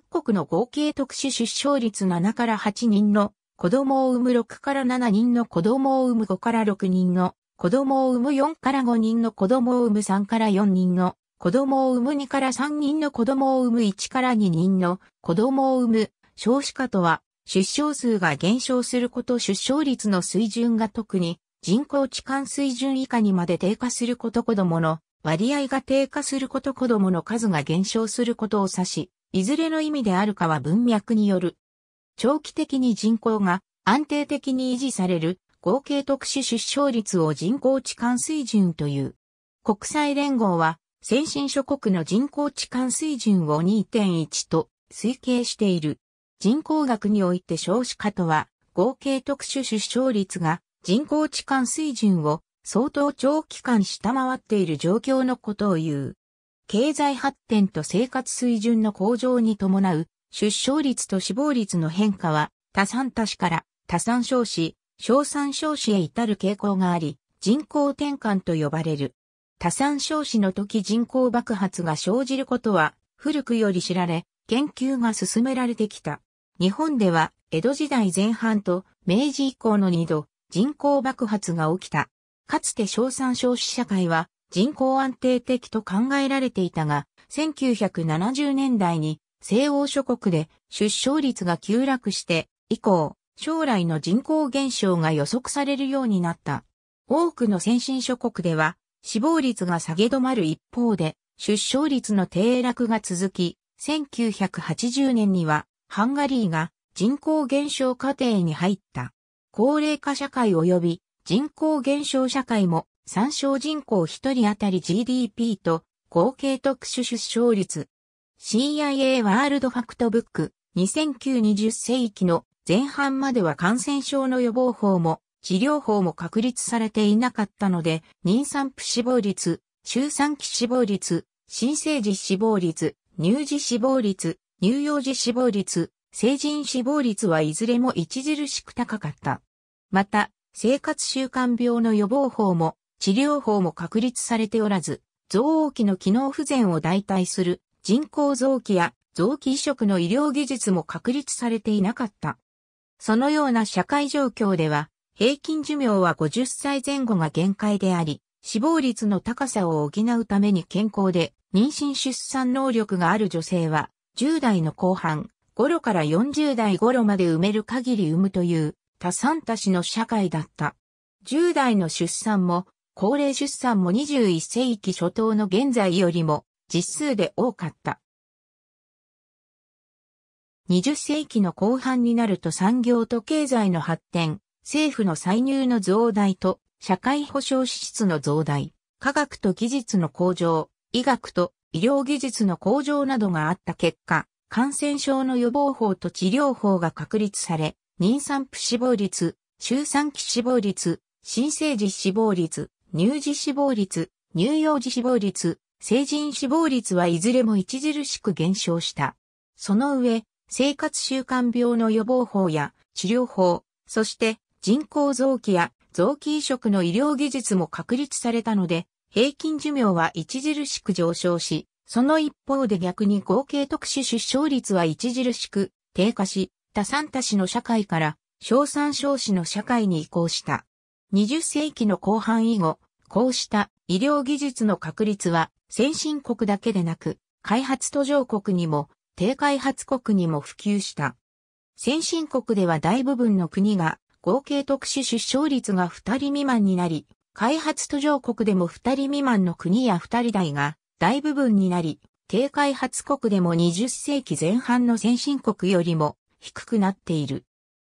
各国の合計特殊出生率7から8人の子供を産む6から7人の子供を産む5から6人の子供を産む4から5人の子供を産む3から4人の子供を産む2から3人の子供を産む1から2人の子供を産む少子化とは出生数が減少すること出生率の水準が特に人口置換水準以下にまで低下すること子供の割合が低下すること子供の数が減少することを指し、いずれの意味であるかは文脈による。長期的に人口が安定的に維持される合計特殊出生率を人口置換水準という。国際連合は先進諸国の人口置換水準を2.1と推計している。人口学において少子化とは合計特殊出生率が人口置換水準を相当長期間下回っている状況のことを言う。経済発展と生活水準の向上に伴う、出生率と死亡率の変化は、多産多死から多産少子、小産少子へ至る傾向があり、人口転換と呼ばれる。多産少子の時人口爆発が生じることは、古くより知られ、研究が進められてきた。日本では、江戸時代前半と明治以降の2度、人口爆発が起きた。かつて小産少子社会は、人口安定的と考えられていたが、1970年代に西欧諸国で出生率が急落して以降、将来の人口減少が予測されるようになった。多くの先進諸国では死亡率が下げ止まる一方で出生率の低落が続き、1980年にはハンガリーが人口減少過程に入った。高齢化社会及び人口減少社会も参照人口1人当たり GDP と合計特殊出生率。CIA ワールドファクトブック2009-20世紀の前半までは感染症の予防法も治療法も確立されていなかったので、妊産婦死亡率、周産期死亡率、新生児死亡率、乳児死亡率、乳幼児死亡率、成人死亡率はいずれも著しく高かった。また、生活習慣病の予防法も治療法も確立されておらず、臓器の機能不全を代替する人工臓器や臓器移植の医療技術も確立されていなかった。そのような社会状況では、平均寿命は50歳前後が限界であり、死亡率の高さを補うために健康で妊娠出産能力がある女性は、10代の後半、頃から40代頃まで埋める限り産むという、多産多死の社会だった。10代の出産も高齢出産も21世紀初頭の現在よりも実数で多かった。20世紀の後半になると産業と経済の発展、政府の歳入の増大と社会保障支出の増大、科学と技術の向上、医学と医療技術の向上などがあった結果、感染症の予防法と治療法が確立され、妊産婦死亡率、周産期死亡率、新生児死亡率、乳児死亡率、乳幼児死亡率、成人死亡率はいずれも著しく減少した。その上、生活習慣病の予防法や治療法、そして人工臓器や臓器移植の医療技術も確立されたので、平均寿命は著しく上昇し、その一方で逆に合計特殊出生率は著しく低下し、多産多死の社会から、小産少子の社会に移行した。20世紀の後半以後、こうした医療技術の確立は先進国だけでなく、開発途上国にも低開発国にも普及した。先進国では大部分の国が合計特殊出生率が2人未満になり、開発途上国でも2人未満の国や2人台が大部分になり、低開発国でも20世紀前半の先進国よりも低くなっている。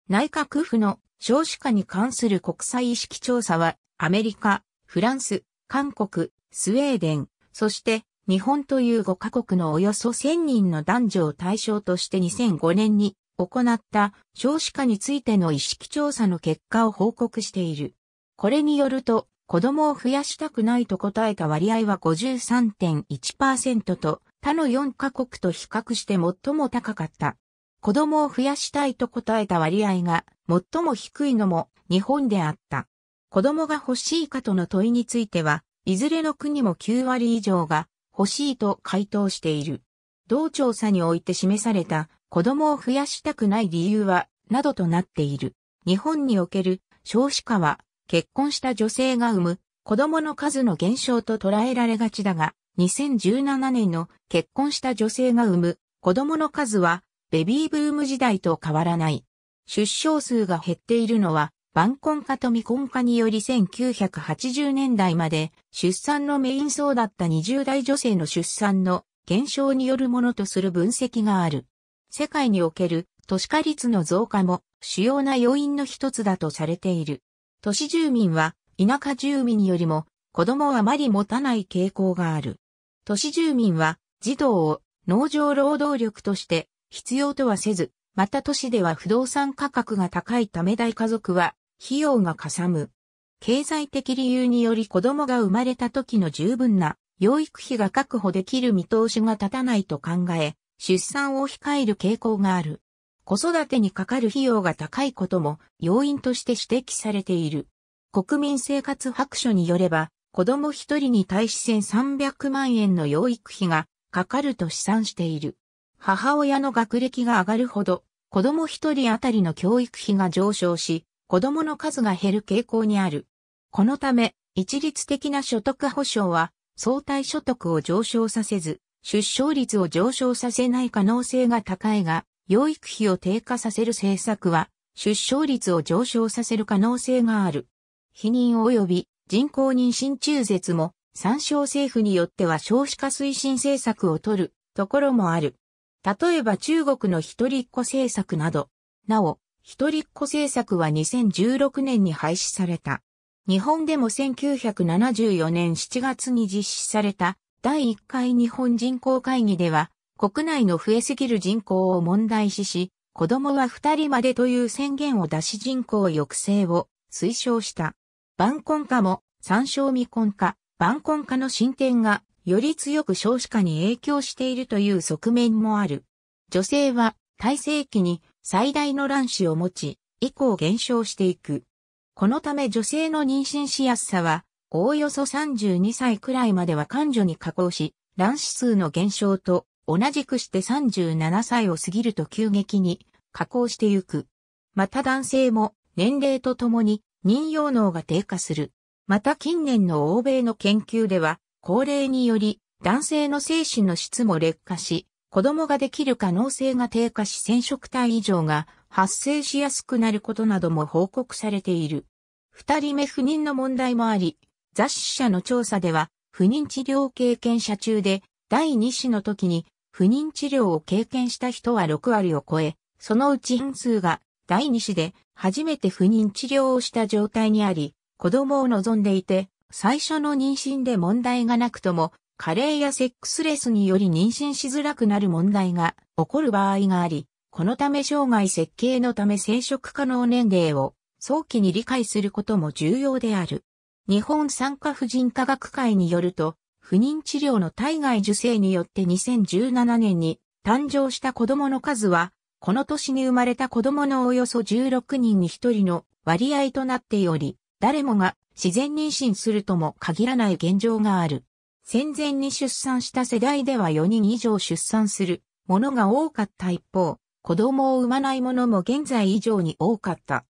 内閣府の少子化に関する国際意識調査は、アメリカ、フランス、韓国、スウェーデン、そして日本という5カ国のおよそ1000人の男女を対象として2005年に行った少子化についての意識調査の結果を報告している。これによると、子供を増やしたくないと答えた割合は53.1%と他の4カ国と比較して最も高かった。子供を増やしたいと答えた割合が最も低いのも日本であった。子供が欲しいかとの問いについては、いずれの国も9割以上が欲しいと回答している。同調査において示された子供を増やしたくない理由は、などとなっている。日本における少子化は、結婚した女性が産む子供の数の減少と捉えられがちだが、2017年の結婚した女性が産む子供の数はベビーブーム時代と変わらない。出生数が減っているのは、晩婚化と未婚化により1980年代まで出産のメイン層だった20代女性の出産の減少によるものとする分析がある。世界における都市化率の増加も主要な要因の一つだとされている。都市住民は田舎住民よりも子供をあまり持たない傾向がある。都市住民は児童を農場労働力として必要とはせず、また都市では不動産価格が高いため大家族は費用がかさむ。経済的理由により子供が生まれた時の十分な養育費が確保できる見通しが立たないと考え、出産を控える傾向がある。子育てにかかる費用が高いことも要因として指摘されている。国民生活白書によれば、子供一人に対し1300万円の養育費がかかると試算している。母親の学歴が上がるほど、子供一人あたりの教育費が上昇し、子供の数が減る傾向にある。このため、一律的な所得保障は、相対所得を上昇させず、出生率を上昇させない可能性が高いが、養育費を低下させる政策は、出生率を上昇させる可能性がある。否認及び人工妊娠中絶も、参照政府によっては少子化推進政策を取るところもある。例えば中国の一人っ子政策など、なお、一人っ子政策は2016年に廃止された。日本でも1974年7月に実施された第1回日本人口会議では、国内の増えすぎる人口を問題視し、子供は2人までという宣言を出し人口抑制を推奨した。晩婚化も参照未婚化、晩婚化の進展がより強く少子化に影響しているという側面もある。女性は、体制期に最大の卵子を持ち、以降減少していく。このため女性の妊娠しやすさは、おおよそ32歳くらいまでは患女に加工し、卵子数の減少と同じくして37歳を過ぎると急激に加工してゆく。また男性も年齢とともに妊用能が低下する。また近年の欧米の研究では高齢により、男性の精子の質も劣化し、子供ができる可能性が低下し染色体異常が発生しやすくなることなども報告されている。二人目不妊の問題もあり、雑誌社の調査では、不妊治療経験者中で、第二子の時に不妊治療を経験した人は6割を超え、そのうち半数が第二子で初めて不妊治療をした状態にあり、子供を望んでいて、最初の妊娠で問題がなくとも、加齢やセックスレスにより妊娠しづらくなる問題が起こる場合があり、このため生涯設計のため生殖可能年齢を早期に理解することも重要である。日本産科婦人科学会によると、不妊治療の体外受精によって2017年に誕生した子供の数は、この年に生まれた子供のおよそ16人に1人の割合となっており、誰もが自然妊娠するとも限らない現状がある。戦前に出産した世代では4人以上出産するものが多かった一方、子供を産まないものも現在以上に多かった。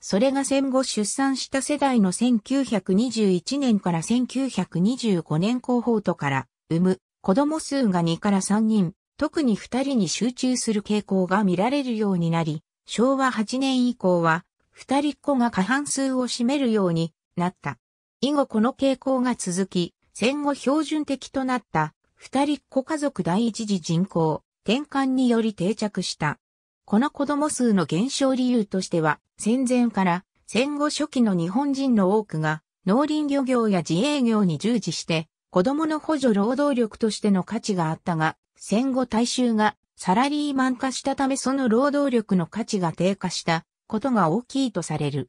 それが戦後出産した世代の1921年から1925年後方とから産む子供数が2から3人、特に2人に集中する傾向が見られるようになり、昭和8年以降は2人っ子が過半数を占めるようになった。以後この傾向が続き、戦後標準的となった二人っ子家族第一次人口転換により定着した。この子供数の減少理由としては、戦前から戦後初期の日本人の多くが農林漁業や自営業に従事して、子供の補助労働力としての価値があったが、戦後大衆がサラリーマン化したためその労働力の価値が低下したことが大きいとされる。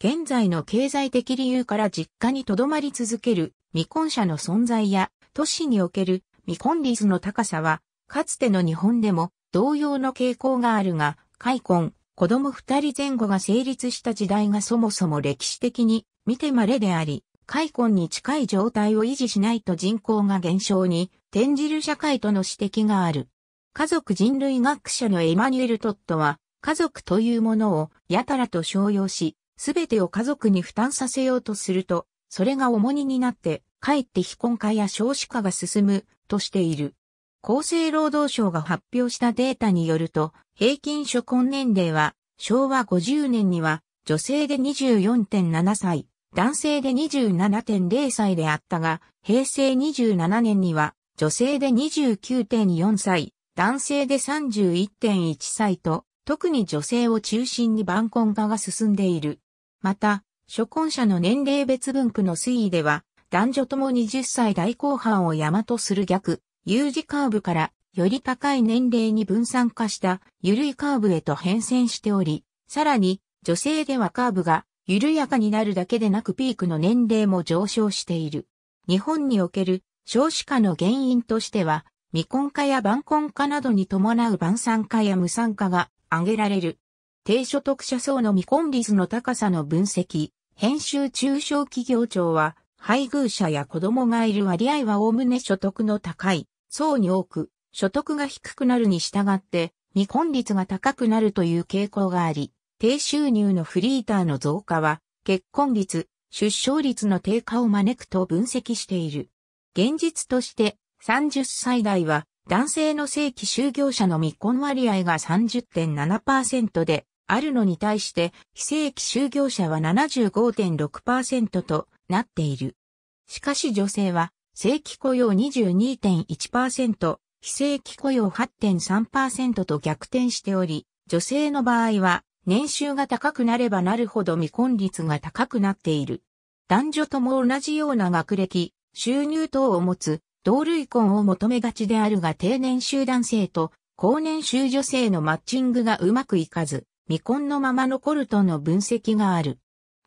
現在の経済的理由から実家に留まり続ける未婚者の存在や都市における未婚率の高さは、かつての日本でも同様の傾向があるが、開婚、子供二人前後が成立した時代がそもそも歴史的に見て稀であり、開婚に近い状態を維持しないと人口が減少に転じる社会との指摘がある。家族人類学者のエマニュエル・トットは、家族というものをやたらと商用し、すべてを家族に負担させようとすると、それが重荷になって、かえって非婚化や少子化が進む、としている。厚生労働省が発表したデータによると、平均初婚年齢は、昭和50年には、女性で24.7歳、男性で27.0歳であったが、平成27年には、女性で29.4歳、男性で31.1歳と、特に女性を中心に晩婚化が進んでいる。また、初婚者の年齢別分布の推移では、男女とも20歳代後半を山とする逆、U 字カーブからより高い年齢に分散化した緩いカーブへと変遷しており、さらに女性ではカーブが緩やかになるだけでなくピークの年齢も上昇している。日本における少子化の原因としては、未婚化や晩婚化などに伴う晩産化や無産化が挙げられる。低所得者層の未婚率の高さの分析、編集中小企業庁は、配偶者や子供がいる割合はおおむね所得の高い層に多く、所得が低くなるに従って、未婚率が高くなるという傾向があり、低収入のフリーターの増加は、結婚率、出生率の低下を招くと分析している。現実として、30歳代は、男性の正規就業者の未婚割合が30.7%で、あるのに対して、非正規就業者は75.6%となっている。しかし女性は、正規雇用22.1%、非正規雇用8.3%と逆転しており、女性の場合は、年収が高くなればなるほど未婚率が高くなっている。男女とも同じような学歴、収入等を持つ、同類婚を求めがちであるが定年収男性と高年収女性のマッチングがうまくいかず、未婚のまま残るとの分析がある。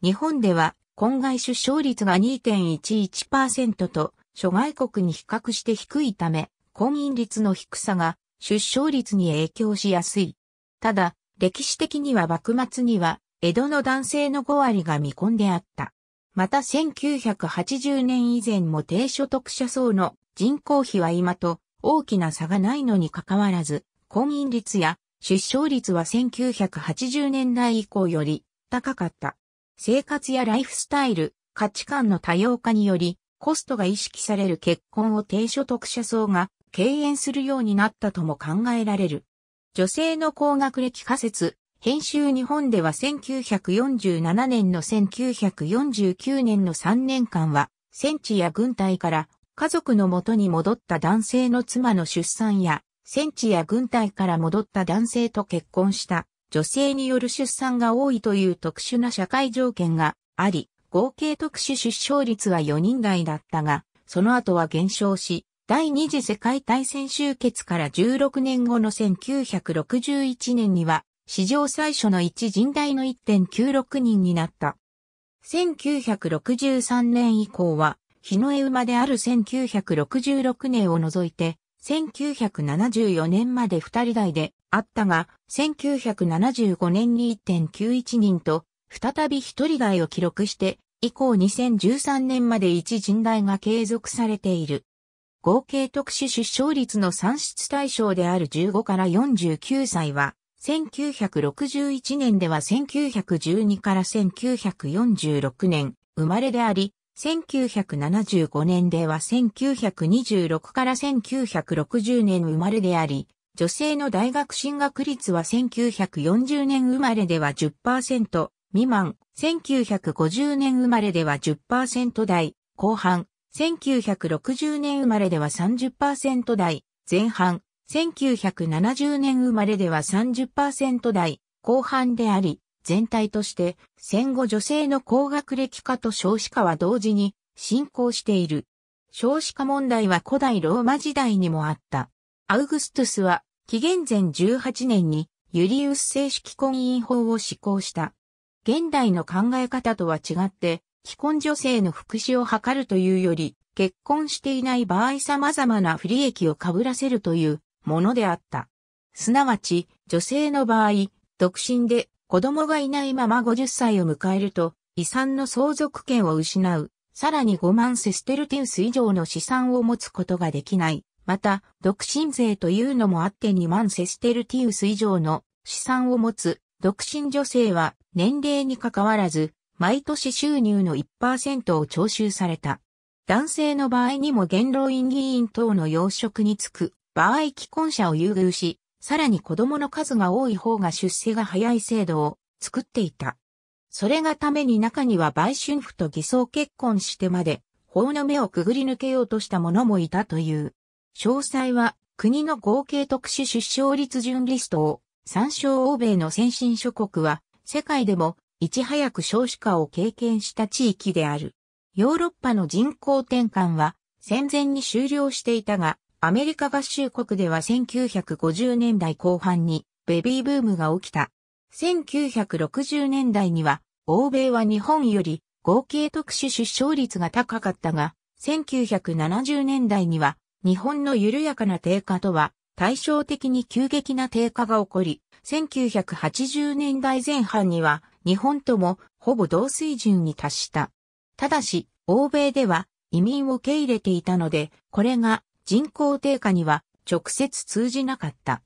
日本では、婚外出生率が2.11%と、諸外国に比較して低いため、婚姻率の低さが出生率に影響しやすい。ただ、歴史的には幕末には、江戸の男性の5割が未婚であった。また1980年以前も低所得者層の人口比は今と大きな差がないのに関わらず、婚姻率や出生率は1980年代以降より高かった。生活やライフスタイル、価値観の多様化により、コストが意識される結婚を低所得者層が敬遠するようになったとも考えられる。女性の高学歴仮説、編集日本では1947年の1949年の3年間は、戦地や軍隊から家族の元に戻った男性の妻の出産や戦地や軍隊から戻った男性と結婚した女性による出産が多いという特殊な社会条件があり、合計特殊出生率は4人台だったが、その後は減少し、第二次世界大戦終結から16年後の1961年には、史上最初の一人大の1.96人になった。1963年以降は、日の絵馬である1966年を除いて、1974年まで2人台であったが、1975年に1.91人と、再び1人台を記録して、以降2013年まで1人台が継続されている。合計特殊出生率の算出対象である15から49歳は、1961年では1912から1946年生まれであり、1975年では1926から1960年生まれであり、女性の大学進学率は1940年生まれでは10%未満、1950年生まれでは10%台後半、1960年生まれでは30%台前半、1970年生まれでは30%台後半であり、全体として戦後女性の高学歴化と少子化は同時に進行している。少子化問題は古代ローマ時代にもあった。アウグストゥスは紀元前18年にユリウス正式婚姻法を施行した。現代の考え方とは違って、既婚女性の福祉を図るというより、結婚していない場合様々な不利益を被らせるというものであった。すなわち、女性の場合、独身で子供がいないまま50歳を迎えると、遺産の相続権を失う、さらに5万セステルティウス以上の資産を持つことができない。また、独身税というのもあって2万セステルティウス以上の資産を持つ、独身女性は年齢にかかわらず、毎年収入の1%を徴収された。男性の場合にも元老院議員等の要職に就く場合既婚者を優遇し、さらに子供の数が多い方が出世が早い制度を作っていた。それがために中には売春婦と偽装結婚してまで、法の目をくぐり抜けようとした者もいたという。詳細は国の合計特殊出生率順リストを参照欧米の先進諸国は世界でもいち早く少子化を経験した地域である。ヨーロッパの人口転換は戦前に終了していたが、アメリカ合衆国では1950年代後半にベビーブームが起きた。1960年代には欧米は日本より合計特殊出生率が高かったが、1970年代には日本の緩やかな低下とは対照的に急激な低下が起こり、1980年代前半には日本ともほぼ同水準に達した。ただし、欧米では移民を受け入れていたので、これが人口低下には直接通じなかった。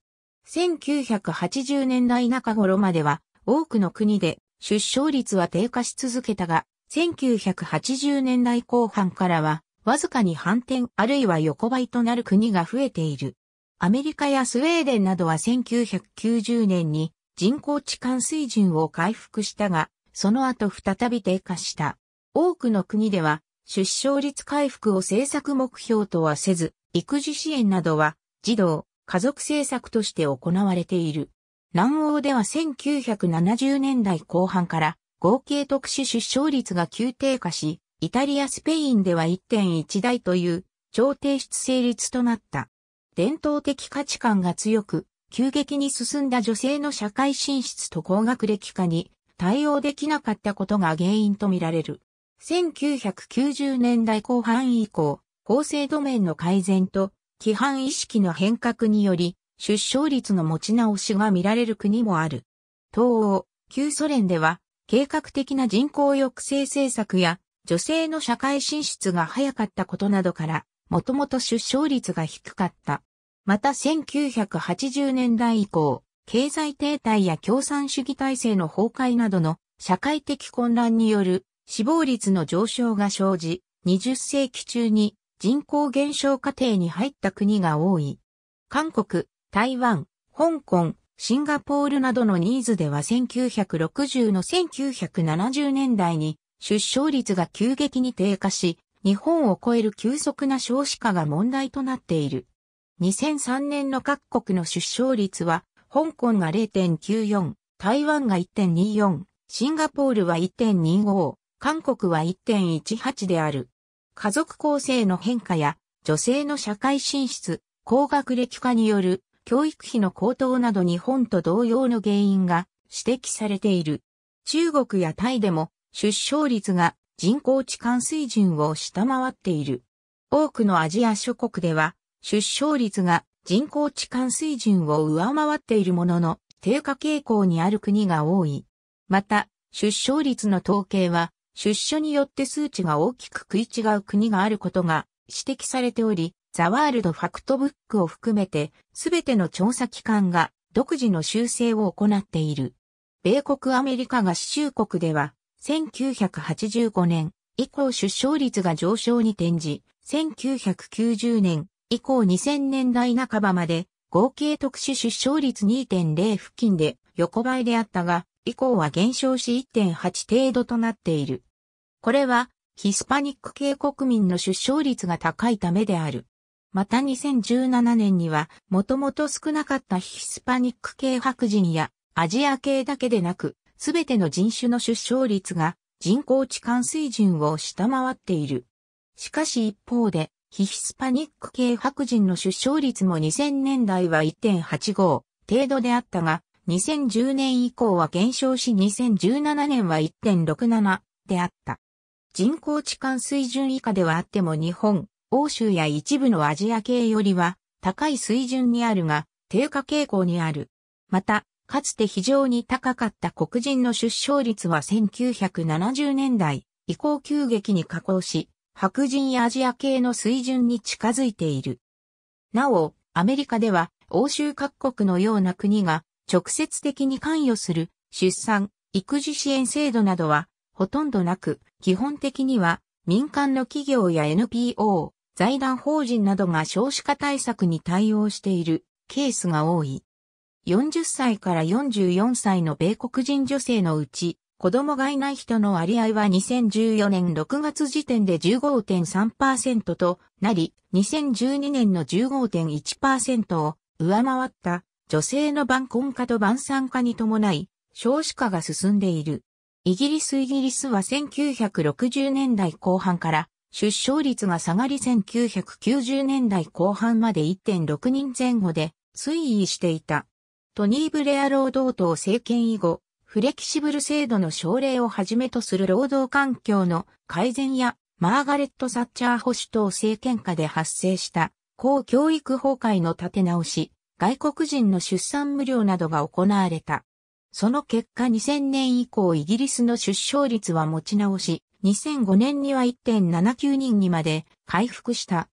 1980年代中頃までは多くの国で出生率は低下し続けたが、1980年代後半からはわずかに反転あるいは横ばいとなる国が増えている。アメリカやスウェーデンなどは1990年に人口置換水準を回復したが、その後再び低下した。多くの国では出生率回復を政策目標とはせず、育児支援などは、児童、家族政策として行われている。南欧では1970年代後半から合計特殊出生率が急低下し、イタリア、スペインでは1.1台という超低出生率となった。伝統的価値観が強く、急激に進んだ女性の社会進出と高学歴化に対応できなかったことが原因とみられる。1990年代後半以降、法制度面の改善と規範意識の変革により出生率の持ち直しが見られる国もある。東欧、旧ソ連では計画的な人口抑制政策や女性の社会進出が早かったことなどから、もともと出生率が低かった。また1980年代以降、経済停滞や共産主義体制の崩壊などの社会的混乱による死亡率の上昇が生じ、20世紀中に人口減少過程に入った国が多い。韓国、台湾、香港、シンガポールなどのニーズでは1960の1970年代に出生率が急激に低下し、日本を超える急速な少子化が問題となっている。2003年の各国の出生率は、香港が0.94、台湾が1.24、シンガポールは1.25、韓国は1.18である。家族構成の変化や女性の社会進出、高学歴化による教育費の高騰など日本と同様の原因が指摘されている。中国やタイでも出生率が人口置換水準を下回っている。多くのアジア諸国では出生率が人口置換水準を上回っているものの低下傾向にある国が多い。また、出生率の統計は出所によって数値が大きく食い違う国があることが指摘されており、ザワールドファクトブックを含めて、すべての調査機関が独自の修正を行っている。米国アメリカ合衆国では、1985年以降出生率が上昇に転じ、1990年以降2000年代半ばまで合計特殊出生率2.0付近で横ばいであったが、以降は減少し1.8程度となっている。これは、ヒスパニック系国民の出生率が高いためである。また2017年には、もともと少なかったヒスパニック系白人やアジア系だけでなく、すべての人種の出生率が人口置換水準を下回っている。しかし一方で、ヒスパニック系白人の出生率も2000年代は1.85程度であったが、2010年以降は減少し2017年は1.67であった。人工置換水準以下ではあっても日本、欧州や一部のアジア系よりは高い水準にあるが低下傾向にある。また、かつて非常に高かった黒人の出生率は1970年代以降急激に下降し、白人やアジア系の水準に近づいている。なお、アメリカでは欧州各国のような国が直接的に関与する出産、育児支援制度などはほとんどなく、基本的には民間の企業や NPO、財団法人などが少子化対策に対応しているケースが多い。40歳から44歳の米国人女性のうち、子供がいない人の割合は2014年6月時点で15.3%となり、2012年の15.1%を上回った女性の晩婚化と晩産化に伴い、少子化が進んでいる。イギリスイギリスは1960年代後半から出生率が下がり1990年代後半まで1.6人前後で推移していた。トニー・ブレア労働党政権以後、フレキシブル制度の奨励をはじめとする労働環境の改善やマーガレット・サッチャー保守党政権下で発生した公教育崩壊の立て直し、外国人の出産無料などが行われた。その結果2000年以降イギリスの出生率は持ち直し、2005年には1.79人にまで回復した。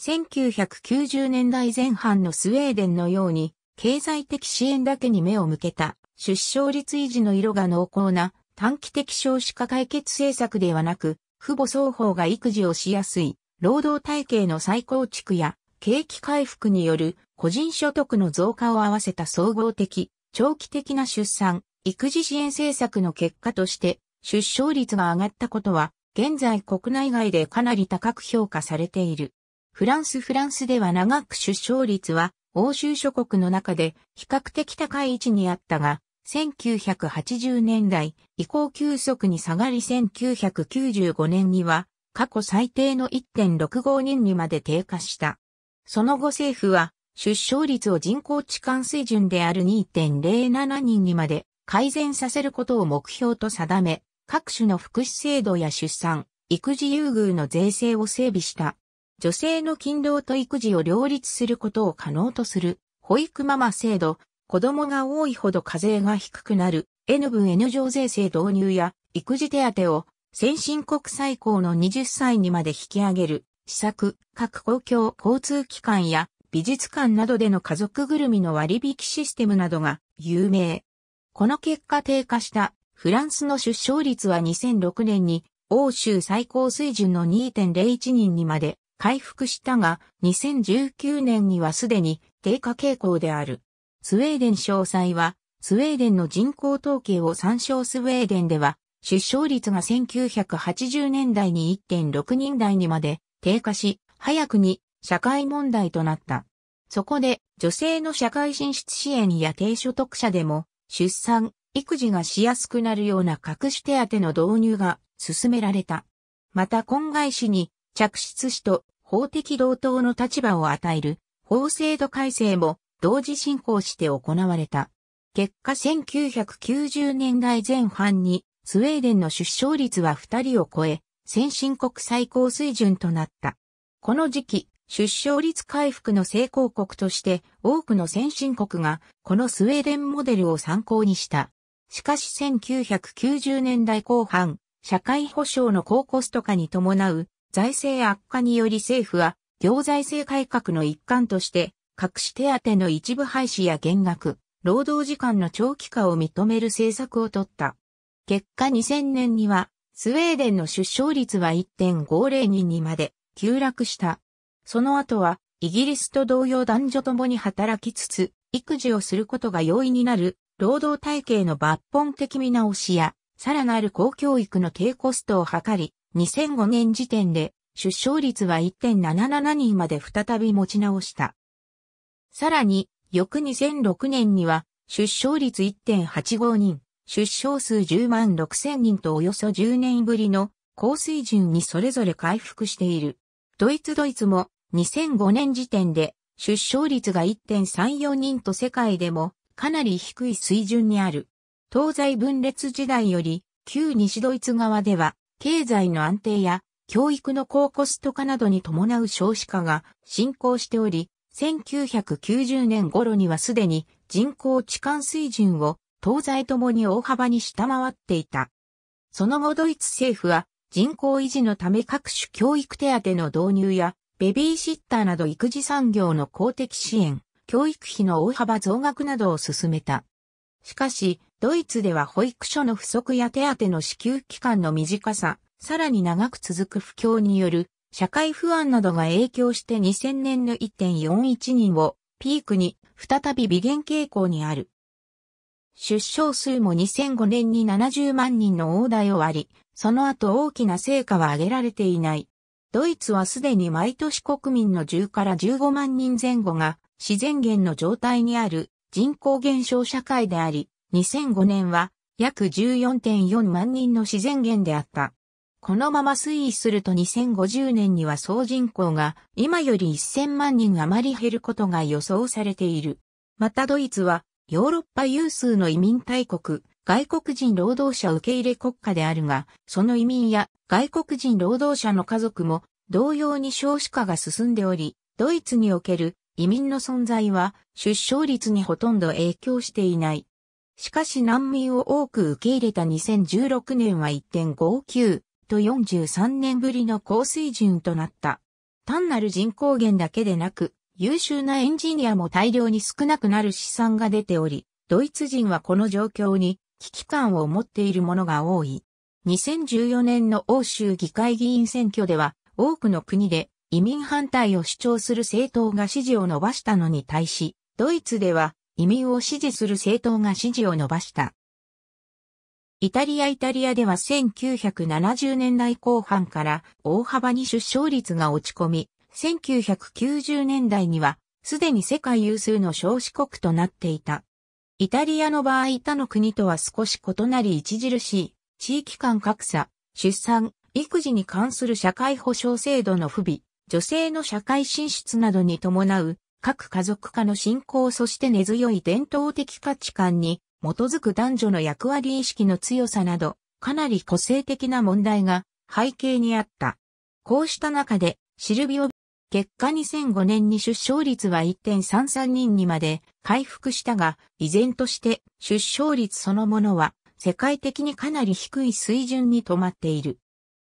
1990年代前半のスウェーデンのように、経済的支援だけに目を向けた、出生率維持の色が濃厚な短期的少子化解決政策ではなく、父母双方が育児をしやすい、労働体系の再構築や、景気回復による個人所得の増加を合わせた総合的長期的な出産、育児支援政策の結果として、出生率が上がったことは、現在国内外でかなり高く評価されている。フランスフランスでは長く出生率は、欧州諸国の中で比較的高い位置にあったが、1980年代以降急速に下がり1995年には過去最低の1.65人にまで低下した。その後政府は出生率を人口置換水準である2.07人にまで改善させることを目標と定め、各種の福祉制度や出産、育児優遇の税制を整備した。女性の勤労と育児を両立することを可能とする、保育ママ制度、子供が多いほど課税が低くなる、N 分 N 乗税制導入や、育児手当を、先進国最高の20歳にまで引き上げる、施策、各公共交通機関や、美術館などでの家族ぐるみの割引システムなどが有名。この結果低下したフランスの出生率は2006年に欧州最高水準の2.01人にまで回復したが2019年にはすでに低下傾向である。スウェーデン詳細はスウェーデンの人口統計を参照スウェーデンでは、出生率が1980年代に1.6人台にまで低下し、早くに社会問題となった。そこで女性の社会進出支援や低所得者でも出産、育児がしやすくなるような隠し手当の導入が進められた。また婚外子に着出子と法的同等の立場を与える法制度改正も同時進行して行われた。結果1990年代前半にスウェーデンの出生率は2人を超え、先進国最高水準となった。この時期、出生率回復の成功国として多くの先進国がこのスウェーデンモデルを参考にした。しかし1990年代後半、社会保障の高コスト化に伴う財政悪化により政府は行財政改革の一環として隠し手当の一部廃止や減額、労働時間の長期化を認める政策を取った。結果2000年にはスウェーデンの出生率は1.50人にまで急落した。その後は、イギリスと同様男女ともに働きつつ、育児をすることが容易になる、労働体系の抜本的見直しや、さらなる公教育の低コストを図り、2005年時点で出生率は1.77人まで再び持ち直した。さらに、翌2006年には、出生率1.85人、出生数10万6千人とおよそ10年ぶりの高水準にそれぞれ回復している。ドイツドイツも2005年時点で出生率が1.34人と世界でもかなり低い水準にある。東西分裂時代より旧西ドイツ側では経済の安定や教育の高コスト化などに伴う少子化が進行しており、1990年頃にはすでに人口置換水準を東西ともに大幅に下回っていた。その後ドイツ政府は人口維持のため各種教育手当の導入やベビーシッターなど育児産業の公的支援、教育費の大幅増額などを進めた。しかし、ドイツでは保育所の不足や手当の支給期間の短さ、さらに長く続く不況による社会不安などが影響して2000年の1.41人をピークに再び微減傾向にある。出生数も2005年に70万人の大台を割り、その後大きな成果は上げられていない。ドイツはすでに毎年国民の10から15万人前後が自然減の状態にある人口減少社会であり、2005年は約14.4万人の自然減であった。このまま推移すると2050年には総人口が今より1000万人余り減ることが予想されている。またドイツはヨーロッパ有数の移民大国、外国人労働者受け入れ国家であるが、その移民や外国人労働者の家族も同様に少子化が進んでおり、ドイツにおける移民の存在は出生率にほとんど影響していない。しかし難民を多く受け入れた2016年は1.59と43年ぶりの高水準となった。単なる人口減だけでなく、優秀なエンジニアも大量に少なくなる試算が出ており、ドイツ人はこの状況に危機感を持っている者が多い。2014年の欧州議会議員選挙では、多くの国で移民反対を主張する政党が支持を伸ばしたのに対し、ドイツでは移民を支持する政党が支持を伸ばした。イタリアイタリアでは1970年代後半から大幅に出生率が落ち込み、1990年代にはすでに世界有数の少子国となっていた。イタリアの場合他の国とは少し異なり著しい地域間格差、出産、育児に関する社会保障制度の不備、女性の社会進出などに伴う各家族化の振興そして根強い伝統的価値観に基づく男女の役割意識の強さなど、かなり個性的な問題が背景にあった。こうした中で、シルビオ結果2005年に出生率は1.33人にまで回復したが、依然として出生率そのものは世界的にかなり低い水準に止まっている。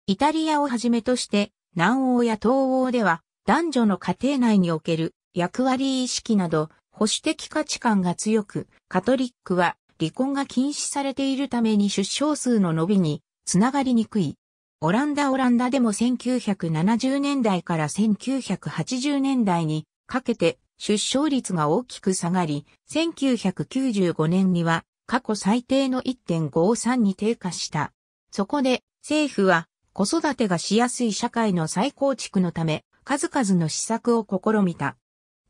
イタリアをはじめとして南欧や東欧では男女の家庭内における役割意識など保守的価値観が強く、カトリックは離婚が禁止されているために出生数の伸びにつながりにくい。オランダオランダでも1970年代から1980年代にかけて出生率が大きく下がり、1995年には過去最低の1.53に低下した。そこで政府は子育てがしやすい社会の再構築のため数々の施策を試みた。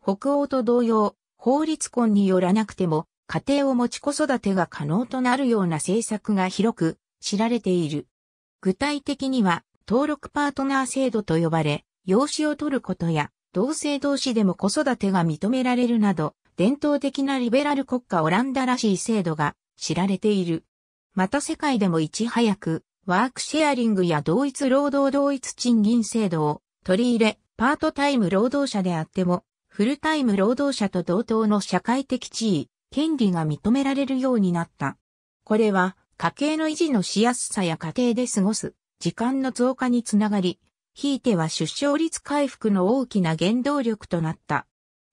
北欧と同様、法律婚によらなくても家庭を持ち子育てが可能となるような政策が広く知られている。具体的には、登録パートナー制度と呼ばれ、養子を取ることや、同性同士でも子育てが認められるなど、伝統的なリベラル国家オランダらしい制度が知られている。また世界でもいち早く、ワークシェアリングや同一労働同一賃金制度を取り入れ、パートタイム労働者であっても、フルタイム労働者と同等の社会的地位、権利が認められるようになった。これは、家計の維持のしやすさや家庭で過ごす時間の増加につながり、ひいては出生率回復の大きな原動力となった。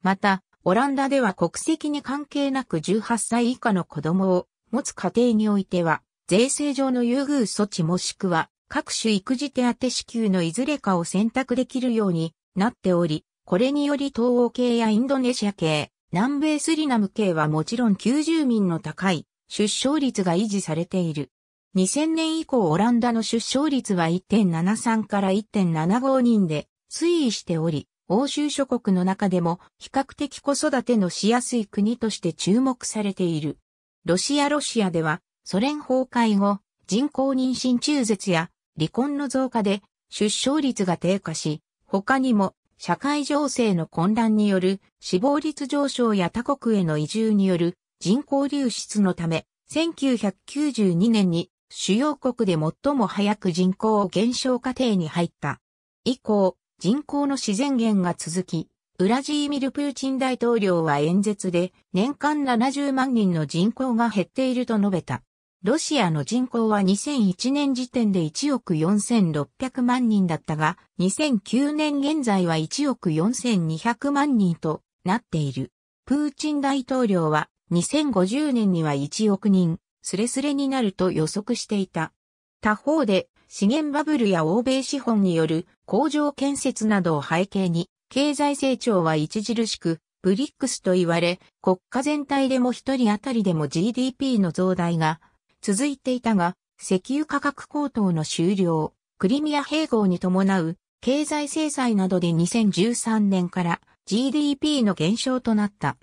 また、オランダでは国籍に関係なく18歳以下の子供を持つ家庭においては、税制上の優遇措置もしくは、各種育児手当支給のいずれかを選択できるようになっており、これにより東欧系やインドネシア系、南米スリナム系はもちろん90民の高い出生率が維持されている。2000年以降オランダの出生率は1.73から1.75人で推移しており、欧州諸国の中でも比較的子育てのしやすい国として注目されている。ロシアロシアではソ連崩壊後、人工妊娠中絶や離婚の増加で出生率が低下し、他にも社会情勢の混乱による死亡率上昇や他国への移住による人口流出のため、1992年に主要国で最も早く人口減少過程に入った。以降、人口の自然減が続き、ウラジーミル・プーチン大統領は演説で年間70万人の人口が減っていると述べた。ロシアの人口は2001年時点で1億4600万人だったが、2009年現在は1億4200万人となっている。プーチン大統領は2050年には1億人、スレスレになると予測していた。他方で、資源バブルや欧米資本による工場建設などを背景に、経済成長は著しく、ブリックスと言われ、国家全体でも一人当たりでも GDP の増大が続いていたが、石油価格高騰の終了、クリミア併合に伴う経済制裁などで2013年から GDP の減少となった。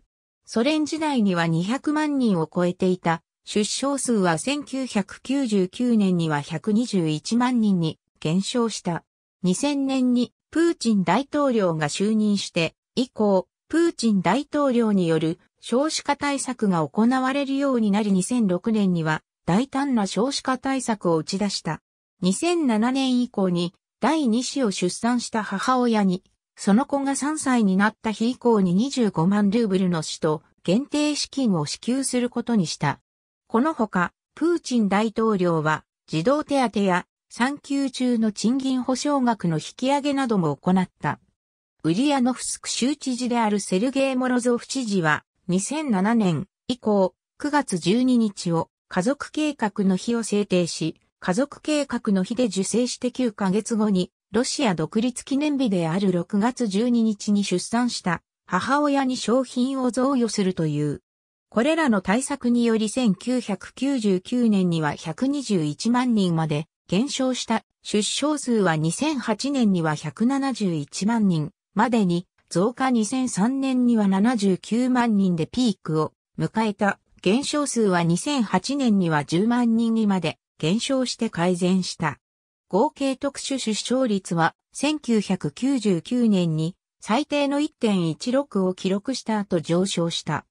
ソ連時代には200万人を超えていた、出生数は1999年には121万人に減少した。2000年にプーチン大統領が就任して以降、プーチン大統領による少子化対策が行われるようになり2006年には大胆な少子化対策を打ち出した。2007年以降に第2子を出産した母親にその子が3歳になった日以降に25万ルーブルの使途、限定資金を支給することにした。このほか、プーチン大統領は、児童手当や、産休中の賃金保障額の引き上げなども行った。ウリアノフスク州知事であるセルゲイ・モロゾフ知事は、2007年以降、9月12日を家族計画の日を制定し、家族計画の日で受精して9ヶ月後にロシア独立記念日である6月12日に出産した母親に商品を贈与するという。これらの対策により1999年には121万人まで減少した出生数は2008年には171万人までに増加2003年には79万人でピークを迎えた減少数は2008年には10万人にまで減少して改善した。合計特殊出生率は1999年に最低の1.16を記録した後上昇した。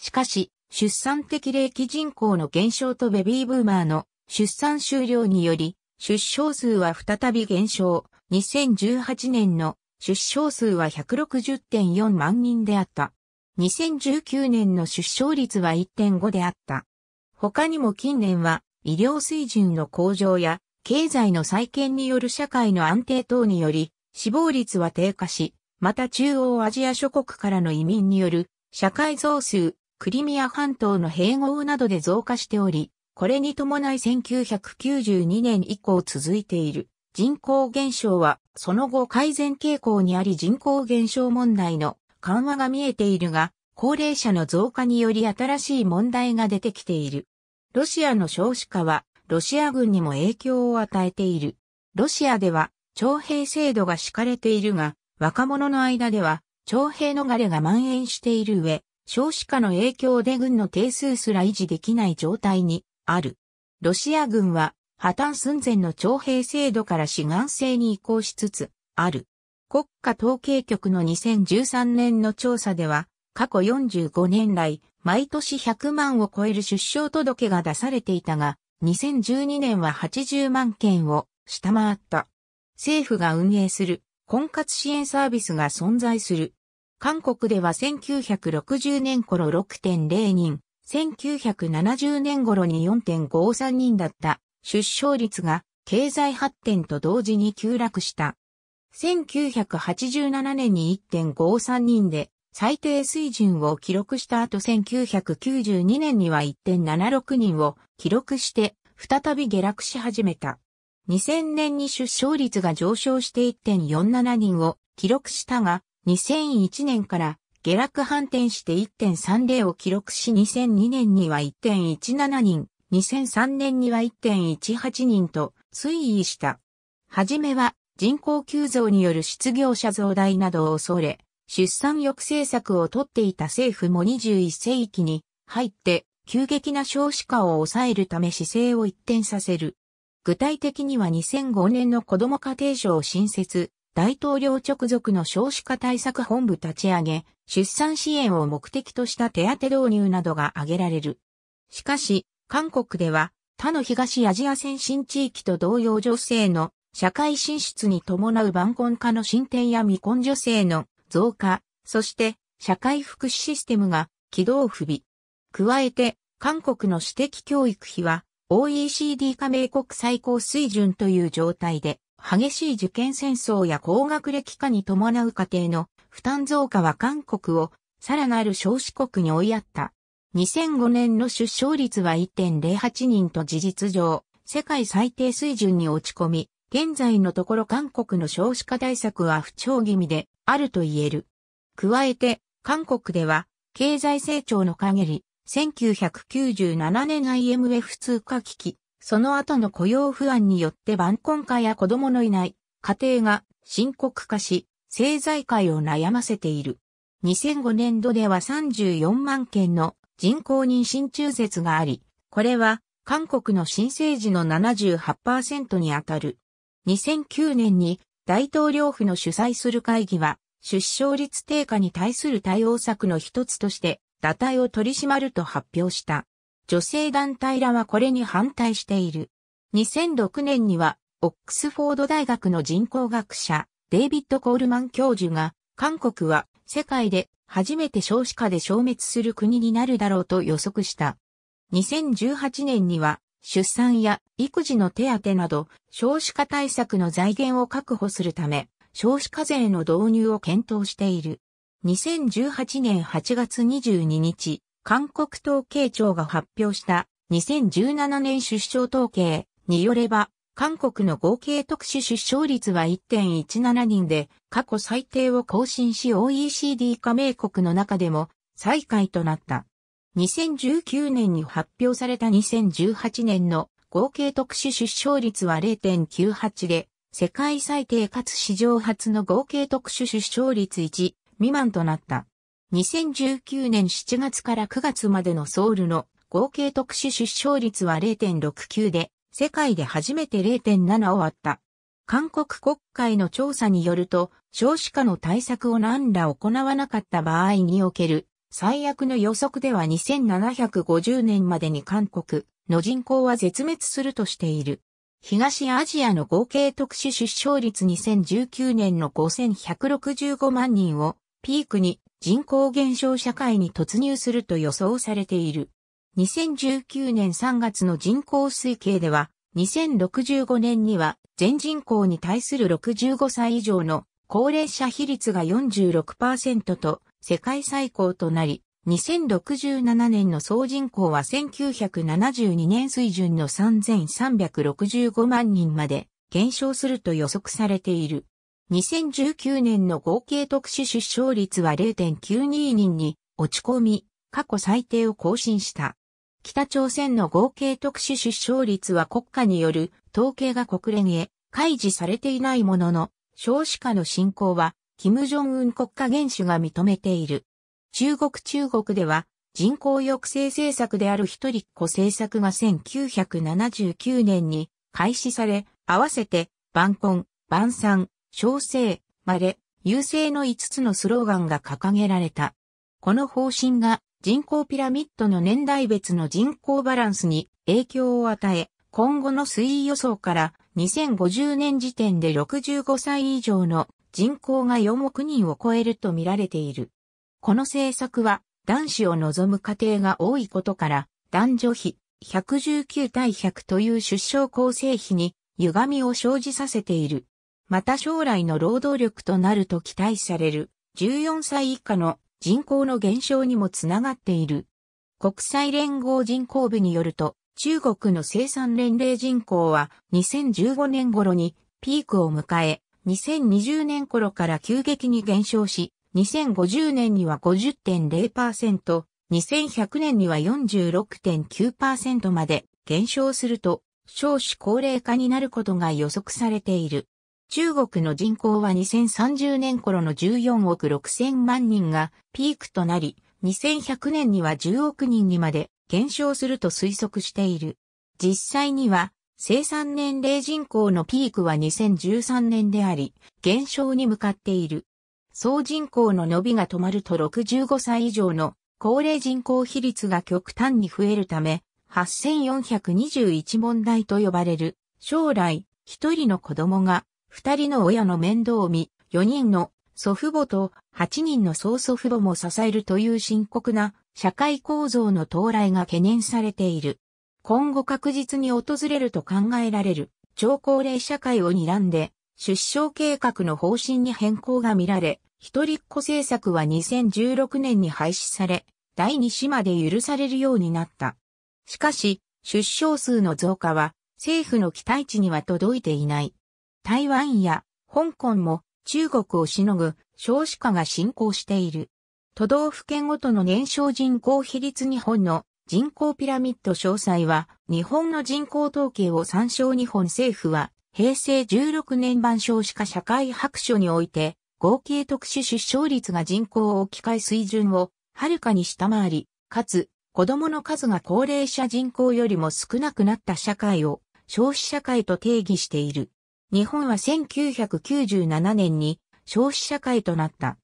しかし、出産的齢期人口の減少とベビーブーマーの出産終了により、出生数は再び減少。2018年の出生数は160.4万人であった。2019年の出生率は1.5であった。他にも近年は医療水準の向上や経済の再建による社会の安定等により、死亡率は低下し、また中央アジア諸国からの移民による社会増数、クリミア半島の併合などで増加しており、これに伴い1992年以降続いている人口減少はその後改善傾向にあり人口減少問題の緩和が見えているが、高齢者の増加により新しい問題が出てきている。ロシアの少子化はロシア軍にも影響を与えている。ロシアでは、徴兵制度が敷かれているが、若者の間では、徴兵逃れが蔓延している上、少子化の影響で軍の定数すら維持できない状態にある。ロシア軍は破綻寸前の徴兵制度から志願制に移行しつつある。国家統計局の2013年の調査では、過去45年来、毎年100万を超える出生届が出されていたが、2012年は80万件を下回った。政府が運営する婚活支援サービスが存在する。韓国では1960年頃6.0人、1970年頃に4.53人だった出生率が経済発展と同時に急落した。1987年に1.53人で最低水準を記録した後1992年には1.76人を記録して再び下落し始めた。2000年に出生率が上昇して1.47人を記録したが、2001年から下落反転して1.30を記録し2002年には1.17人、2003年には1.18人と推移した。はじめは人口急増による失業者増大などを恐れ、出産抑制策をとっていた政府も21世紀に入って急激な少子化を抑えるため姿勢を一転させる。具体的には2005年の子ども家庭省新設、大統領直属の少子化対策本部立ち上げ、出産支援を目的とした手当導入などが挙げられる。しかし、韓国では他の東アジア先進地域と同様女性の社会進出に伴う晩婚化の進展や未婚女性の増加、そして社会福祉システムが軌道不備。加えて、韓国の私的教育費は OECD 加盟国最高水準という状態で、激しい受験戦争や高学歴化に伴う家庭の負担増加は韓国をさらなる少子国に追いやった。2005年の出生率は1.08人と事実上、世界最低水準に落ち込み、現在のところ韓国の少子化対策は不調気味で、あると言える。加えて、韓国では、経済成長の限り、1997年 IMF 通貨危機、その後の雇用不安によって晩婚化や子供のいない家庭が深刻化し、政財界を悩ませている。2005年度では34万件の人口妊娠中絶があり、これは韓国の新生児の78%にあたる。2009年に大統領府の主催する会議は、出生率低下に対する対応策の一つとして、打体を取り締まると発表した。女性団体らはこれに反対している。2006年には、オックスフォード大学の人口学者、デイビッド・コールマン教授が、韓国は世界で初めて少子化で消滅する国になるだろうと予測した。2018年には出産や育児の手当など少子化対策の財源を確保するため少子化税の導入を検討している。2018年8月22日、韓国統計庁が発表した2017年出生統計によれば、韓国の合計特殊出生率は1.17人で、過去最低を更新し OECD 加盟国の中でも最下位となった。2019年に発表された2018年の合計特殊出生率は0.98で、世界最低かつ史上初の合計特殊出生率1未満となった。2019年7月から9月までのソウルの合計特殊出生率は0.69で、世界で初めて0.7を割った。韓国国会の調査によると、少子化の対策を何ら行わなかった場合における最悪の予測では2750年までに韓国の人口は絶滅するとしている。東アジアの合計特殊出生率2019年の5165万人をピークに人口減少社会に突入すると予想されている。2019年3月の人口推計では2065年には全人口に対する65歳以上の高齢者比率が46%と世界最高となり、2067年の総人口は1972年水準の3365万人まで減少すると予測されている。2019年の合計特殊出生率は0.92人に落ち込み、過去最低を更新した。北朝鮮の合計特殊出生率は国家による統計が国連へ開示されていないものの、少子化の進行は金正恩国家元首が認めている。中国中国では人口抑制政策である一人っ子政策が1979年に開始され、合わせて、晩婚、晩産、小生、まれ、優勢の5つのスローガンが掲げられた。この方針が人口ピラミッドの年代別の人口バランスに影響を与え、今後の推移予想から2050年時点で65歳以上の人口が4億人を超えると見られている。この政策は男子を望む家庭が多いことから男女比119対100という出生構成比に歪みを生じさせている。また将来の労働力となると期待される14歳以下の人口の減少にもつながっている。国際連合人口部によると中国の生産年齢人口は2015年頃にピークを迎え2020年頃から急激に減少し、2050年には50.0%、2100年には46.9%まで減少すると、少子高齢化になることが予測されている。中国の人口は2030年頃の14億6000万人がピークとなり、2100年には10億人にまで減少すると推測している。実際には生産年齢人口のピークは2013年であり、減少に向かっている。総人口の伸びが止まると65歳以上の高齢人口比率が極端に増えるため、8421問題と呼ばれる、将来、一人の子供が、二人の親の面倒を見、四人の祖父母と八人の曽祖父母も支えるという深刻な社会構造の到来が懸念されている。今後確実に訪れると考えられる、超高齢社会を睨んで、出生計画の方針に変更が見られ、一人っ子政策は2016年に廃止され、第2子まで許されるようになった。しかし、出生数の増加は政府の期待値には届いていない。台湾や香港も中国をしのぐ少子化が進行している。都道府県ごとの年少人口比率日本の人口ピラミッド詳細は、日本の人口統計を参照日本政府は、平成16年版少子化社会白書において、合計特殊出生率が人口を置き換え水準を、はるかに下回り、かつ、子供の数が高齢者人口よりも少なくなった社会を、少子社会と定義している。日本は1997年に少子社会となった。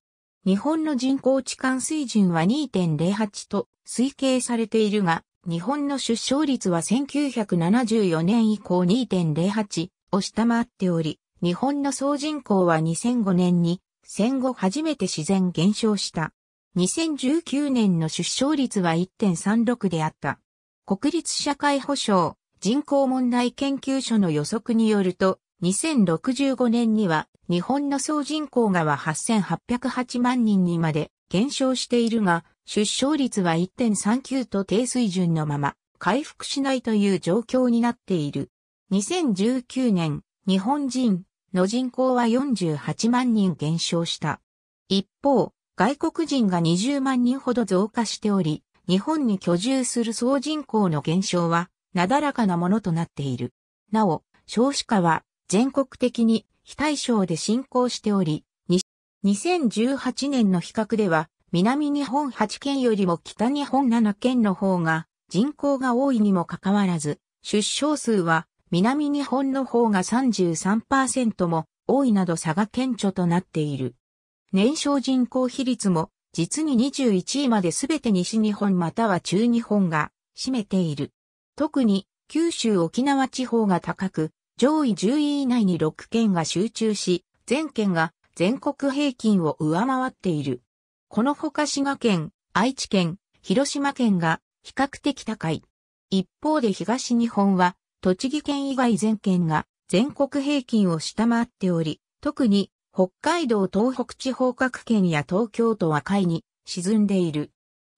日本の人口置換水準は2.08と推計されているが、日本の出生率は1974年以降2.08を下回っており、日本の総人口は2005年に戦後初めて自然減少した。2019年の出生率は1.36であった。国立社会保障人口問題研究所の予測によると、2065年には日本の総人口がは8808万人にまで減少しているが、出生率は1.39と低水準のまま回復しないという状況になっている。2019年、日本人の人口は48万人減少した。一方、外国人が20万人ほど増加しており、日本に居住する総人口の減少は、なだらかなものとなっている。なお、少子化は全国的に非対称で進行しており、2018年の比較では、南日本8県よりも北日本7県の方が人口が多いにもかかわらず、出生数は南日本の方が33%も多いなど差が顕著となっている。年少人口比率も実に21位まで全て西日本または中日本が占めている。特に九州沖縄地方が高く、上位10位以内に6県が集中し、全県が全国平均を上回っている。このほか滋賀県、愛知県、広島県が比較的高い。一方で東日本は、栃木県以外全県が全国平均を下回っており、特に北海道東北地方各県や東京都は下位に沈んでいる。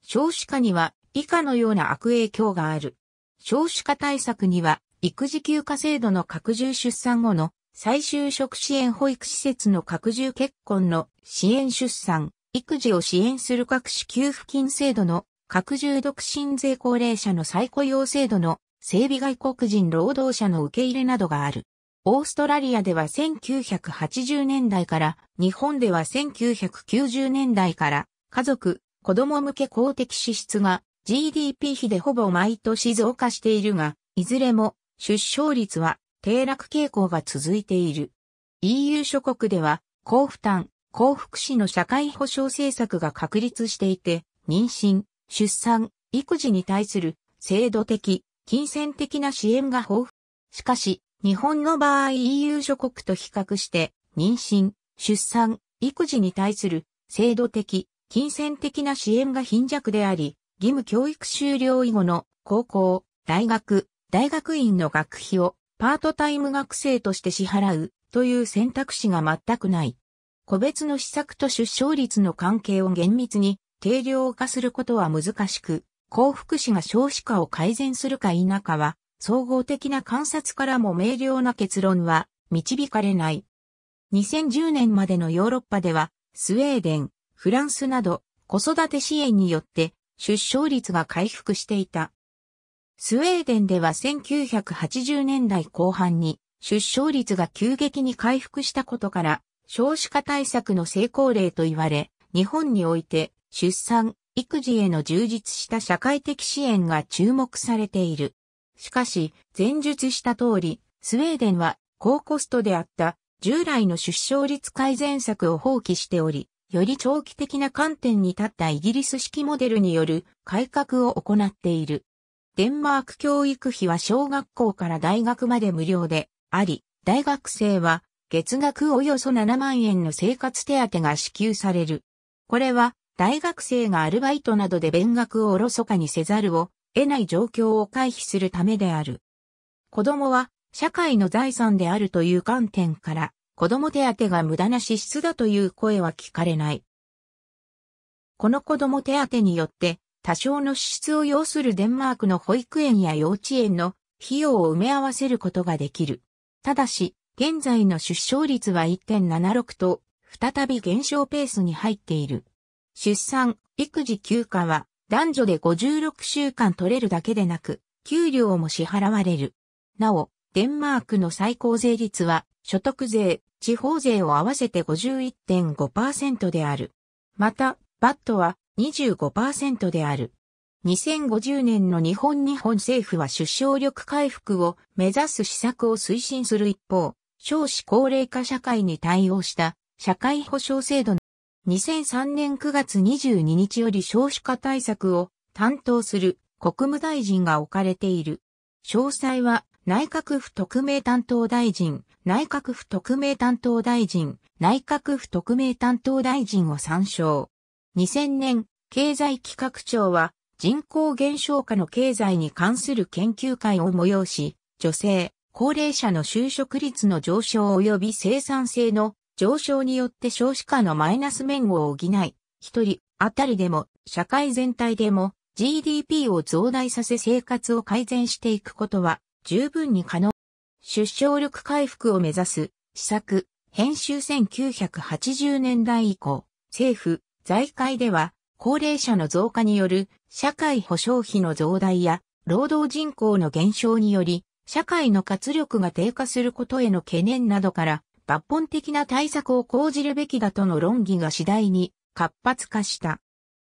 少子化には以下のような悪影響がある。少子化対策には育児休暇制度の拡充出産後の再就職支援保育施設の拡充結婚の支援出産、育児を支援する各種給付金制度の拡充独身税高齢者の再雇用制度の整備外国人労働者の受け入れなどがある。オーストラリアでは1980年代から日本では1990年代から家族、子供向け公的支出が GDP 比でほぼ毎年増加しているが、いずれも出生率は低落傾向が続いている。EU 諸国では、高負担、高福祉の社会保障政策が確立していて、妊娠、出産、育児に対する制度的、金銭的な支援が豊富。しかし、日本の場合 EU 諸国と比較して、妊娠、出産、育児に対する制度的、金銭的な支援が貧弱であり、義務教育終了以後の高校、大学、大学院の学費をパートタイム学生として支払うという選択肢が全くない。個別の施策と出生率の関係を厳密に定量化することは難しく、幸福士が少子化を改善するか否かは、総合的な観察からも明瞭な結論は導かれない。2010年までのヨーロッパでは、スウェーデン、フランスなど子育て支援によって出生率が回復していた。スウェーデンでは1980年代後半に出生率が急激に回復したことから、少子化対策の成功例と言われ、日本において出産、育児への充実した社会的支援が注目されている。しかし、前述した通り、スウェーデンは高コストであった従来の出生率改善策を放棄しており、より長期的な観点に立ったイギリス式モデルによる改革を行っている。デンマーク教育費は小学校から大学まで無料であり、大学生は月額およそ7万円の生活手当が支給される。これは大学生がアルバイトなどで勉学をおろそかにせざるを得ない状況を回避するためである。子供は社会の財産であるという観点から、子供手当が無駄な支出だという声は聞かれない。この子供手当によって多少の支出を要するデンマークの保育園や幼稚園の費用を埋め合わせることができる。ただし、現在の出生率は1.76と、再び減少ペースに入っている。出産、育児休暇は、男女で56週間取れるだけでなく、給料も支払われる。なお、デンマークの最高税率は、所得税、地方税を合わせて51.5%である。また、バットは、25%である。2050年の日本日本政府は出生力回復を目指す施策を推進する一方、少子高齢化社会に対応した社会保障制度の2003年9月22日より少子化対策を担当する国務大臣が置かれている。詳細は内閣府特命担当大臣、内閣府特命担当大臣、内閣府特命担当大臣を参照。2000年、経済企画庁は人口減少化の経済に関する研究会を催し、女性、高齢者の就職率の上昇及び生産性の上昇によって少子化のマイナス面を補い、一人あたりでも社会全体でも GDP を増大させ生活を改善していくことは十分に可能。出生力回復を目指す施策、編集1980年代以降、政府、財界では、高齢者の増加による社会保障費の増大や、労働人口の減少により、社会の活力が低下することへの懸念などから、抜本的な対策を講じるべきだとの論議が次第に活発化した。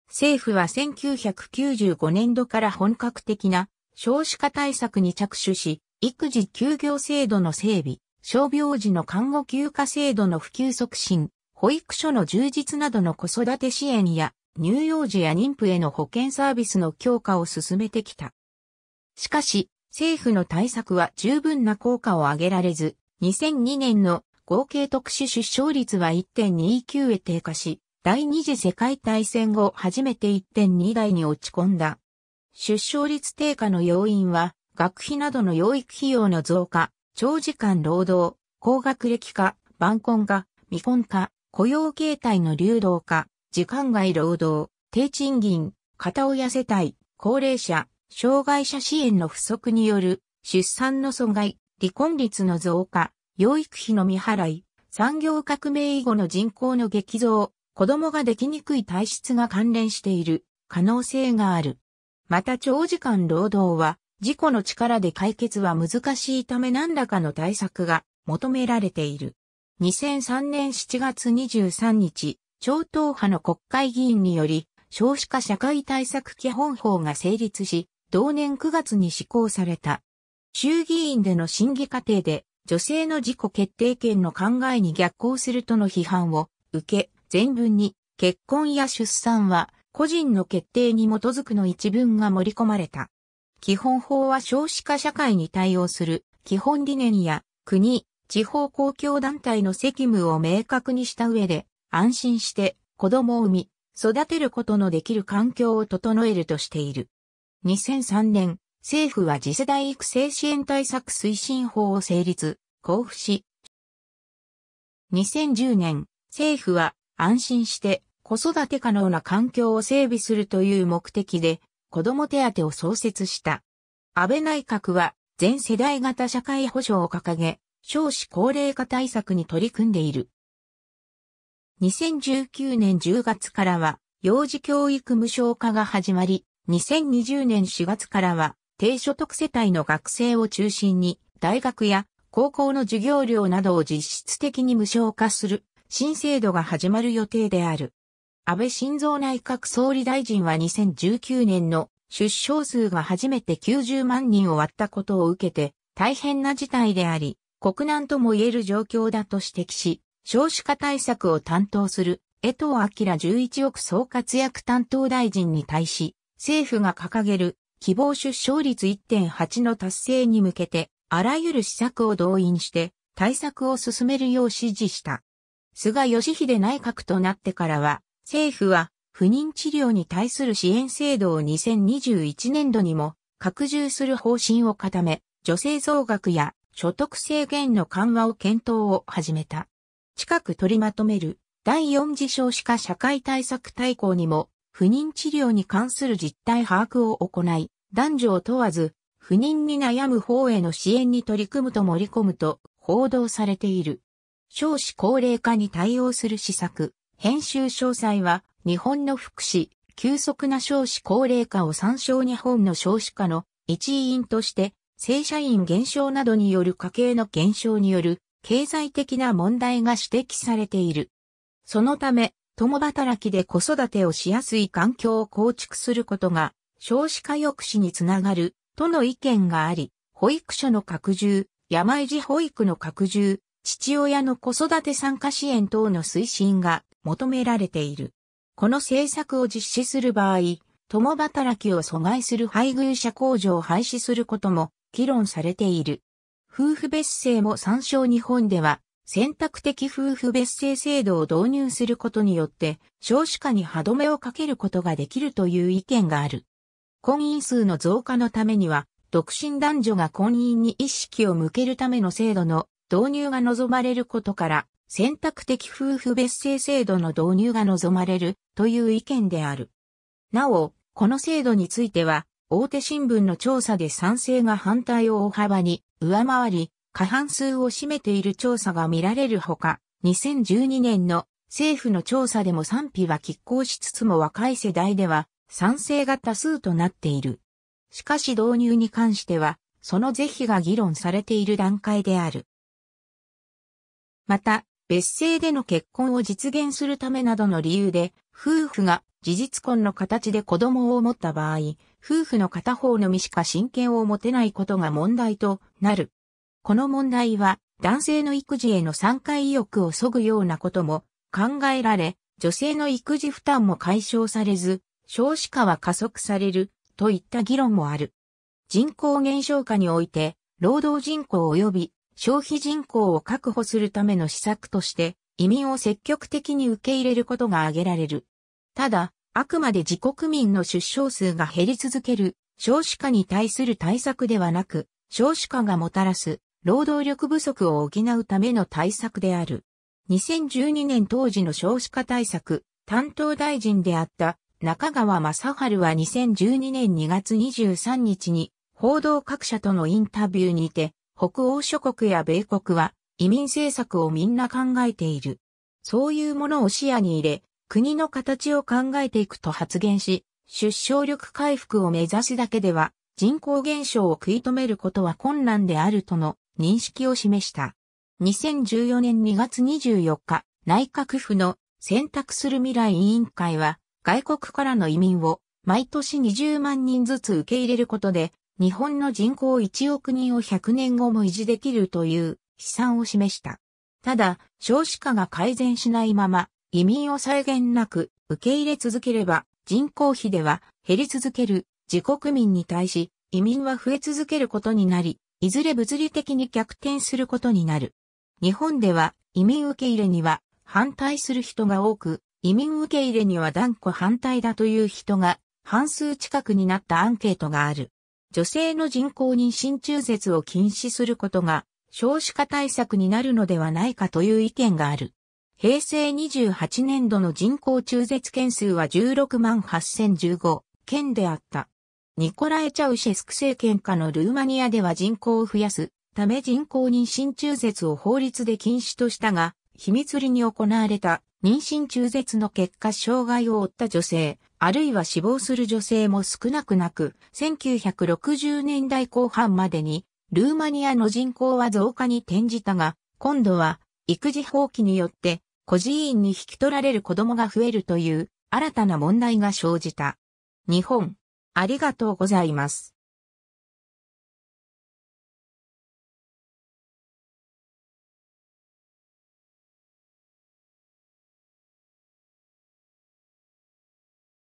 政府は1995年度から本格的な少子化対策に着手し、育児休業制度の整備、傷病時の看護休暇制度の普及促進、保育所の充実などの子育て支援や、乳幼児や妊婦への保健サービスの強化を進めてきた。しかし、政府の対策は十分な効果を上げられず、2002年の合計特殊出生率は1.29へ低下し、第二次世界大戦後初めて1.2台に落ち込んだ。出生率低下の要因は、学費などの養育費用の増加、長時間労働、高学歴化、晩婚化、未婚化、雇用形態の流動化、時間外労働、低賃金、片親世帯、高齢者、障害者支援の不足による出産の阻害、離婚率の増加、養育費の未払い、産業革命以後の人口の激増、子供ができにくい体質が関連している可能性がある。また長時間労働は事故の力で解決は難しいため何らかの対策が求められている。2003年7月23日、超党派の国会議員により、少子化社会対策基本法が成立し、同年9月に施行された。衆議院での審議過程で、女性の自己決定権の考えに逆行するとの批判を受け、全文に、結婚や出産は、個人の決定に基づくの一文が盛り込まれた。基本法は少子化社会に対応する基本理念や国、地方公共団体の責務を明確にした上で、安心して子供を産み、育てることのできる環境を整えるとしている。2003年、政府は次世代育成支援対策推進法を成立、交付し、2010年、政府は安心して子育て可能な環境を整備するという目的で、子供手当を創設した。安倍内閣は全世代型社会保障を掲げ、少子高齢化対策に取り組んでいる。2019年10月からは、幼児教育無償化が始まり、2020年4月からは、低所得世帯の学生を中心に、大学や高校の授業料などを実質的に無償化する新制度が始まる予定である。安倍晋三内閣総理大臣は2019年の出生数が初めて90万人を割ったことを受けて大変な事態であり、国難とも言える状況だと指摘し、少子化対策を担当する江藤明11億総活躍担当大臣に対し、政府が掲げる希望出生率1.8の達成に向けて、あらゆる施策を動員して対策を進めるよう指示した。菅義偉内閣となってからは、政府は不妊治療に対する支援制度を2021年度にも拡充する方針を固め、女性増額や所得制限の緩和を検討を始めた。近く取りまとめる第4次少子化社会対策大綱にも不妊治療に関する実態把握を行い、男女を問わず不妊に悩む方への支援に取り組むと盛り込むと報道されている。少子高齢化に対応する施策、編集詳細は日本の福祉、急速な少子高齢化を参照日本の少子化の一因として正社員減少などによる家計の減少による経済的な問題が指摘されている。そのため、共働きで子育てをしやすい環境を構築することが少子化抑止につながるとの意見があり、保育所の拡充、山児保育の拡充、父親の子育て参加支援等の推進が求められている。この政策を実施する場合、共働きを阻害する配偶者控除を廃止することも議論されている。夫婦別姓も参照日本では、選択的夫婦別姓制度を導入することによって、少子化に歯止めをかけることができるという意見がある。婚姻数の増加のためには、独身男女が婚姻に意識を向けるための制度の導入が望まれることから、選択的夫婦別姓制度の導入が望まれるという意見である。なお、この制度については、大手新聞の調査で賛成が反対を大幅に上回り、過半数を占めている調査が見られるほか、2012年の政府の調査でも賛否は拮抗しつつも若い世代では賛成が多数となっている。しかし導入に関しては、その是非が議論されている段階である。また、別姓での結婚を実現するためなどの理由で、夫婦が事実婚の形で子供を持った場合、夫婦の片方のみしか親権を持てないことが問題となる。この問題は、男性の育児への参加意欲を削ぐようなことも考えられ、女性の育児負担も解消されず、少子化は加速されるといった議論もある。人口減少化において、労働人口及び消費人口を確保するための施策として、移民を積極的に受け入れることが挙げられる。ただ、あくまで自国民の出生数が減り続ける少子化に対する対策ではなく、少子化がもたらす労働力不足を補うための対策である。2012年当時の少子化対策担当大臣であった中川正治は2012年2月23日に報道各社とのインタビューにて北欧諸国や米国は移民政策をみんな考えている。そういうものを視野に入れ、国の形を考えていくと発言し、出生力回復を目指すだけでは人口減少を食い止めることは困難であるとの認識を示した。2014年2月24日、内閣府の選択する未来委員会は外国からの移民を毎年20万人ずつ受け入れることで日本の人口1億人を100年後も維持できるという試算を示した。ただ、少子化が改善しないまま移民を際限なく受け入れ続ければ人口比では減り続ける自国民に対し移民は増え続けることになり、いずれ物理的に逆転することになる。日本では移民受け入れには反対する人が多く、移民受け入れには断固反対だという人が半数近くになったアンケートがある。女性の人口妊娠中絶を禁止することが少子化対策になるのではないかという意見がある。平成28年度の人口中絶件数は16万8015件であった。ニコラエ・チャウシェスク政権下のルーマニアでは人口を増やすため人口妊娠中絶を法律で禁止としたが、秘密裏に行われた妊娠中絶の結果障害を負った女性、あるいは死亡する女性も少なくなく、1960年代後半までにルーマニアの人口は増加に転じたが、今度は育児放棄によって孤児院に引き取られる子供が増えるという新たな問題が生じた。日本、ありがとうございます。